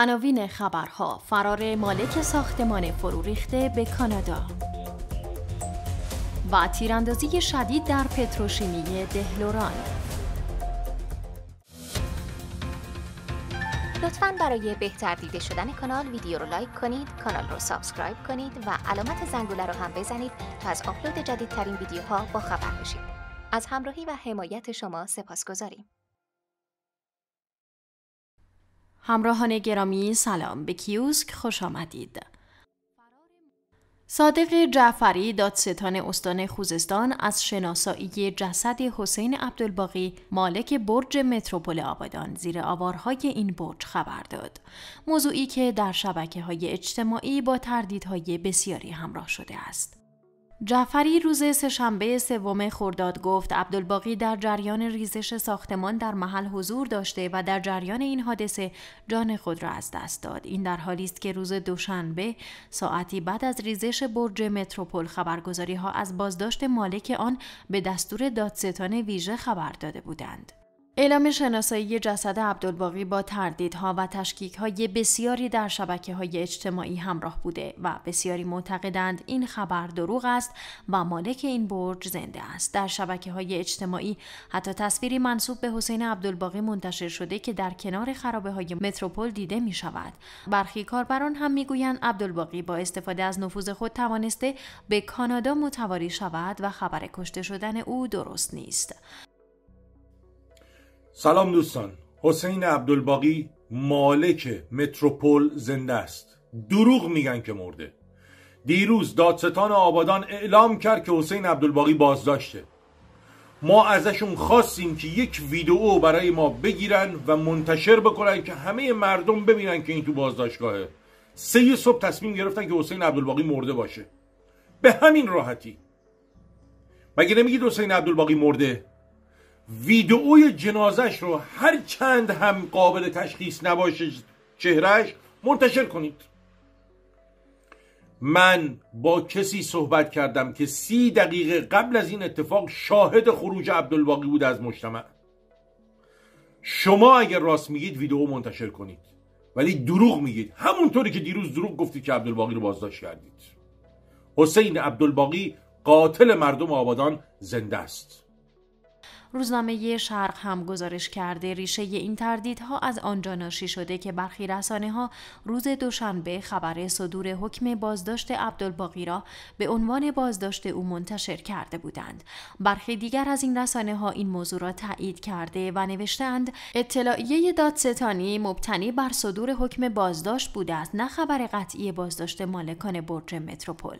عناوین خبرها فرار مالک ساختمان فروریخته به کانادا و تیراندازی شدید در پتروشیمی دهلوران لطفا برای بهتر دیده شدن کانال ویدیو رو لایک کنید کانال رو سابسکرایب کنید و علامت زنگوله رو هم بزنید تا از آپلود جدیدترین ویدیوها با خبر بشید از همراهی و حمایت شما سپاسگزاریم. همراهان گرامی سلام به کیوسک خوش آمدید. صادق جعفری دادستان استان خوزستان از شناسایی جسد حسین عبدالباقی مالک برج متروپول آبادان زیر آوارهای این برج خبر داد موضوعی که در شبکه های اجتماعی با تردیدهای بسیاری همراه شده است جعفری روز سهشنبه سوم خرداد گفت عبدالباقی در جریان ریزش ساختمان در محل حضور داشته و در جریان این حادثه جان خود را از دست داد این در حالی است که روز دوشنبه ساعتی بعد از ریزش برج متروپول خبرگزاری ها از بازداشت مالک آن به دستور دادستان ویژه خبر داده بودند اعلام شناسایی جسد عبدالباقی با تردیدها و های بسیاری در شبکه های اجتماعی همراه بوده و بسیاری معتقدند این خبر دروغ است و مالک این برج زنده است. در شبکه های اجتماعی حتی تصویری منصوب به حسین عبدالباقی منتشر شده که در کنار خرابه های متروپول دیده می شود. برخی کاربران هم میگویند عبدالباقی با استفاده از نفوذ خود توانسته به کانادا متواری شود و خبر کشته شدن او درست نیست. سلام دوستان حسین عبدالباقی مالک متروپول زنده است دروغ میگن که مرده دیروز دادستان آبادان اعلام کرد که حسین عبدالباقی بازداشته ما ازشون خواستیم که یک ویدئو برای ما بگیرن و منتشر بکنن که همه مردم ببینن که این تو بازداشتگاهه سه صبح تصمیم گرفتن که حسین عبدالباقی مرده باشه به همین راحتی مگه نمیگید حسین عبدالباقی مرده ویدئوی جنازش رو هر چند هم قابل تشخیص نباشه چهرهش منتشر کنید من با کسی صحبت کردم که سی دقیقه قبل از این اتفاق شاهد خروج عبدالباقی بود از مجتمع شما اگر راست میگید ویدئو منتشر کنید ولی دروغ میگید همونطوری که دیروز دروغ گفتید که عبدالباقی رو بازداشت کردید حسین عبدالباقی قاتل مردم آبادان زنده است روزنامه شرق هم گزارش کرده ریشه این تردیدها از آنجا ناشی شده که برخی رسانه ها روز دوشنبه خبر صدور حکم بازداشت عبدالباقی را به عنوان بازداشت او منتشر کرده بودند برخی دیگر از این رسانه ها این موضوع را تایید کرده و نوشتند اطلاعیه دادستانی مبتنی بر صدور حکم بازداشت بوده است نه خبر قطعی بازداشت مالکان برج متروپول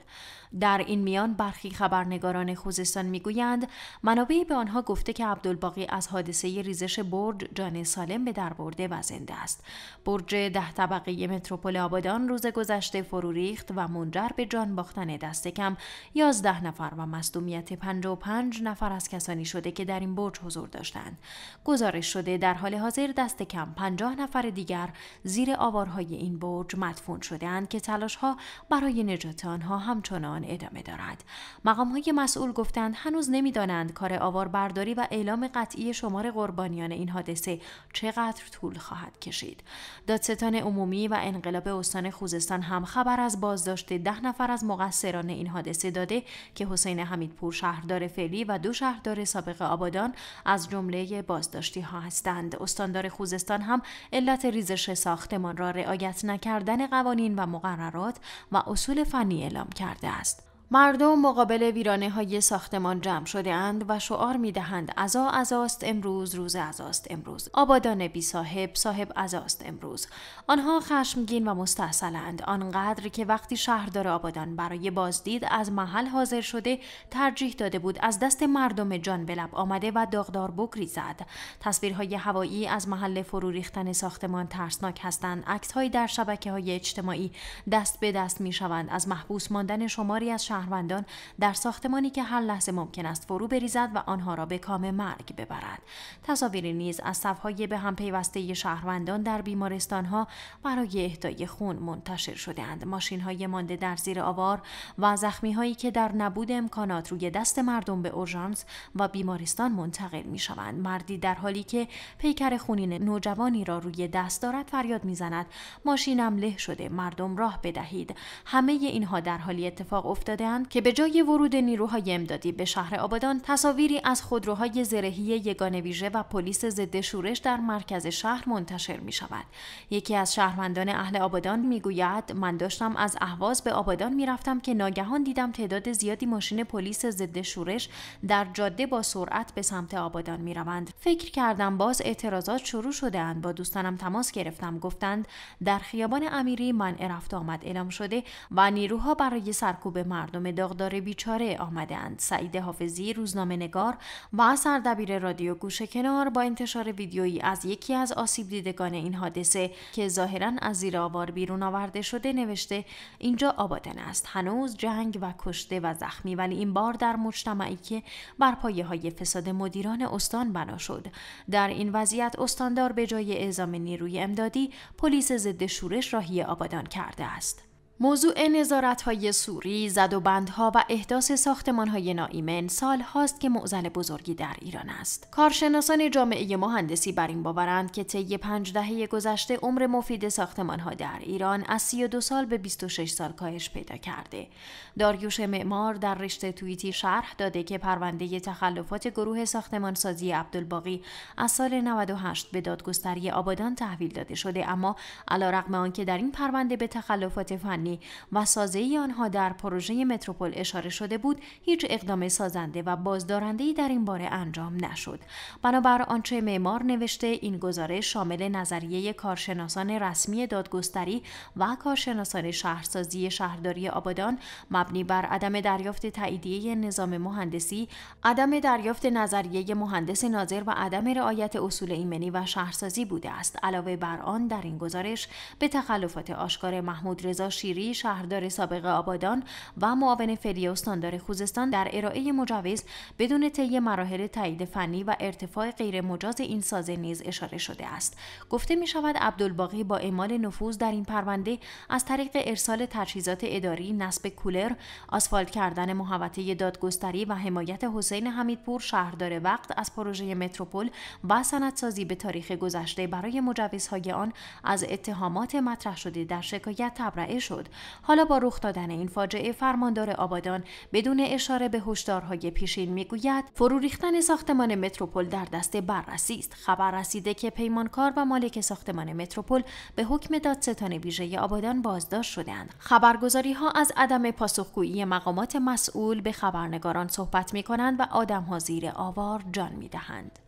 در این میان برخی خبرنگاران خوزستان میگویند منابعی به آنها گفته که عبدالباقی از حادثه ریزش برج جان سالم به در برده و زنده است. برج ده طبقه متروپول آبادان روز گذشته فرو ریخت و منجر به جان باختن دست کم 11 نفر و مصدومیت 55 نفر از کسانی شده که در این برج حضور داشتند. گزارش شده در حال حاضر دست کم 50 نفر دیگر زیر آوارهای این برج مدفون شدهاند که تلاشها برای نجات آنها همچنان ادامه دارد. مقام های مسئول گفتند هنوز نمیدانند کار آوار برداری و اعلام قطعی شمار قربانیان این حادثه چقدر طول خواهد کشید دادستان عمومی و انقلاب استان خوزستان هم خبر از بازداشت ده نفر از مقصران این حادثه داده که حسین حمیدپور شهردار فعلی و دو شهردار سابق آبادان از جمله بازداشتی ها هستند استاندار خوزستان هم علت ریزش ساختمان را رعایت نکردن قوانین و مقررات و اصول فنی اعلام کرده است مردم مقابل ویرانه های ساختمان جمع شده اند و شعار می دهند ازا ازاست امروز روز ازاست امروز آبادان بی صاحب صاحب ازاست امروز آنها خشمگین و مستحصلند آنقدر که وقتی شهردار آبادان برای بازدید از محل حاضر شده ترجیح داده بود از دست مردم جان به لب آمده و داغدار بکری زد تصویرهای هوایی از محل فرو ریختن ساختمان ترسناک هستند عکسهایی در شبکه های اجتماعی دست به دست می شوند از محبوس ماندن شماری از شهر شهروندان در ساختمانی که هر لحظه ممکن است فرو بریزد و آنها را به کام مرگ ببرد تصاویر نیز از صفهای به هم پیوسته شهروندان در بیمارستانها برای اهدای خون منتشر شدهاند ماشینهای مانده در زیر آوار و زخمی هایی که در نبود امکانات روی دست مردم به اورژانس و بیمارستان منتقل می شوند مردی در حالی که پیکر خونین نوجوانی را روی دست دارد فریاد میزند ماشینم له شده مردم راه بدهید همه اینها در حالی اتفاق افتاده که به جای ورود نیروهای امدادی به شهر آبادان تصاویری از خودروهای زرهی یگانه ویژه و پلیس ضد شورش در مرکز شهر منتشر می شود یکی از شهروندان اهل آبادان میگوید من داشتم از اهواز به آبادان میرفتم که ناگهان دیدم تعداد زیادی ماشین پلیس ضد شورش در جاده با سرعت به سمت آبادان میروند فکر کردم باز اعتراضات شروع شده اند با دوستانم تماس گرفتم گفتند در خیابان امیری من رفت آمد اعلام شده و نیروها برای سرکوب مردم مردم داغدار بیچاره اند. سعید حافظی روزنامه نگار و اثر رادیو گوشه کنار با انتشار ویدیویی از یکی از آسیب دیدگان این حادثه که ظاهرا از زیر آوار بیرون آورده شده نوشته اینجا آبادن است هنوز جنگ و کشته و زخمی ولی این بار در مجتمعی که بر پایه های فساد مدیران استان بنا شد در این وضعیت استاندار به جای اعزام نیروی امدادی پلیس ضد شورش راهی آبادان کرده است موضوع نظارت های سوری، زد و بندها و احداث ساختمان های نایمن سال هاست که معزل بزرگی در ایران است. کارشناسان جامعه مهندسی بر این باورند که طی پنج دهه گذشته عمر مفید ساختمان ها در ایران از 32 سال به 26 سال کاهش پیدا کرده. داریوش معمار در رشته توییتی شرح داده که پرونده تخلفات گروه ساختمانسازی عبدالباقی از سال 98 به دادگستری آبادان تحویل داده شده اما علیرغم آنکه در این پرونده به تخلفات فنی و سازه آنها در پروژه متروپول اشاره شده بود هیچ اقدام سازنده و بازدارنده در این باره انجام نشد بنابر آنچه معمار نوشته این گزارش شامل نظریه کارشناسان رسمی دادگستری و کارشناسان شهرسازی شهرداری آبادان مبنی بر عدم دریافت تاییدیه نظام مهندسی عدم دریافت نظریه مهندس ناظر و عدم رعایت اصول ایمنی و شهرسازی بوده است علاوه بر آن در این گزارش به تخلفات آشکار محمود رضا شیری شهردار سابق آبادان و معاون فعلی استاندار خوزستان در ارائه مجوز بدون طی مراحل تایید فنی و ارتفاع غیرمجاز این سازه نیز اشاره شده است گفته می شود عبدالباقی با اعمال نفوذ در این پرونده از طریق ارسال تجهیزات اداری نصب کولر آسفالت کردن محوطه دادگستری و حمایت حسین حمیدپور شهردار وقت از پروژه متروپول و سندسازی به تاریخ گذشته برای مجوزهای آن از اتهامات مطرح شده در شکایت تبرئه شد حالا با رخ دادن این فاجعه فرماندار آبادان بدون اشاره به هشدارهای پیشین میگوید فرو ریختن ساختمان متروپول در دست بررسی است خبر رسیده که پیمانکار و مالک ساختمان متروپول به حکم دادستان ویژه آبادان بازداشت شدهاند. خبرگزاری ها از عدم پاسخگویی مقامات مسئول به خبرنگاران صحبت می کنند و ها زیر آوار جان می دهند.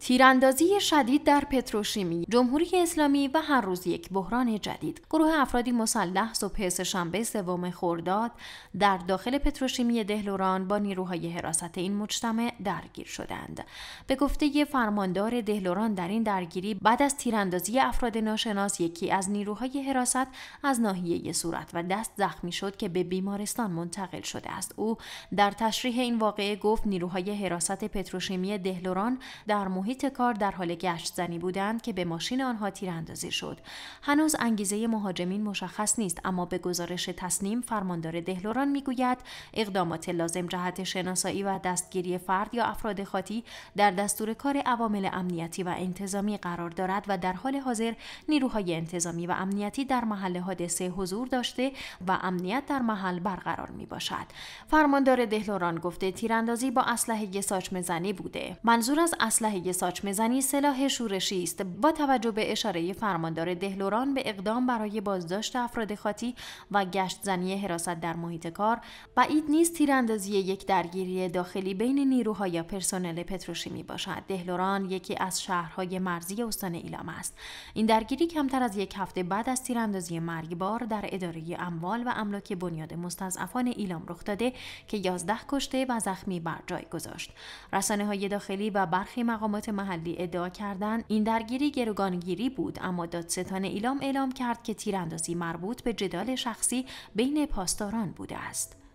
تیراندازی شدید در پتروشیمی جمهوری اسلامی و هر روز یک بحران جدید گروه افرادی مسلح صبح شنبه سوم خورداد در داخل پتروشیمی دهلوران با نیروهای حراست این مجتمع درگیر شدند به گفته فرماندار دهلوران در این درگیری بعد از تیراندازی افراد ناشناس یکی از نیروهای حراست از ناحیه صورت و دست زخمی شد که به بیمارستان منتقل شده است او در تشریح این واقعه گفت نیروهای حراست پتروشیمی دهلوران در محیط محیط کار در حال گشت زنی بودند که به ماشین آنها تیراندازی شد. هنوز انگیزه مهاجمین مشخص نیست اما به گزارش تصنیم فرماندار دهلوران میگوید اقدامات لازم جهت شناسایی و دستگیری فرد یا افراد خاطی در دستور کار عوامل امنیتی و انتظامی قرار دارد و در حال حاضر نیروهای انتظامی و امنیتی در محل حادثه حضور داشته و امنیت در محل برقرار می باشد. فرماندار دهلوران گفته تیراندازی با اسلحه ساچمه زنی بوده. منظور از اسلحه ساچ مزنی سلاح شورشی است با توجه به اشاره فرماندار دهلوران به اقدام برای بازداشت افراد خاطی و گشت زنی حراست در محیط کار بعید نیست تیراندازی یک درگیری داخلی بین نیروها یا پرسنل پتروشیمی باشد دهلوران یکی از شهرهای مرزی استان ایلام است این درگیری کمتر از یک هفته بعد از تیراندازی مرگبار در اداره اموال و املاک بنیاد مستضعفان ایلام رخ داده که 11 کشته و زخمی بر جای گذاشت رسانه های داخلی و برخی مقامات محلی ادعا کردن این درگیری گروگانگیری بود اما دادستان ایلام اعلام کرد که تیراندازی مربوط به جدال شخصی بین پاسداران بوده است